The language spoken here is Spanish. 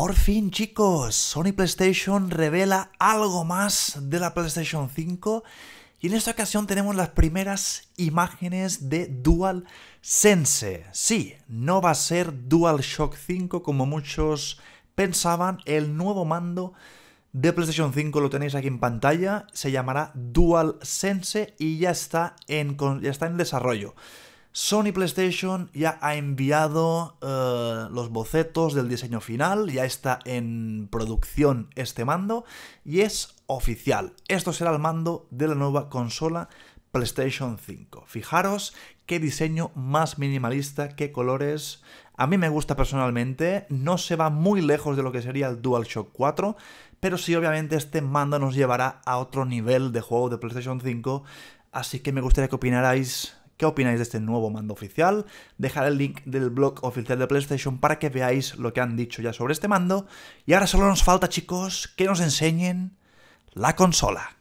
Por fin chicos, Sony PlayStation revela algo más de la PlayStation 5 y en esta ocasión tenemos las primeras imágenes de Dual Sense. Sí, no va a ser Dual Shock 5 como muchos pensaban, el nuevo mando de PlayStation 5 lo tenéis aquí en pantalla, se llamará Dual Sense y ya está en, ya está en desarrollo. Sony PlayStation ya ha enviado eh, los bocetos del diseño final, ya está en producción este mando y es oficial. Esto será el mando de la nueva consola PlayStation 5. Fijaros qué diseño más minimalista, qué colores. A mí me gusta personalmente, no se va muy lejos de lo que sería el DualShock 4, pero sí obviamente este mando nos llevará a otro nivel de juego de PlayStation 5, así que me gustaría que opinarais ¿Qué opináis de este nuevo mando oficial? Dejaré el link del blog oficial de PlayStation para que veáis lo que han dicho ya sobre este mando. Y ahora solo nos falta, chicos, que nos enseñen la consola.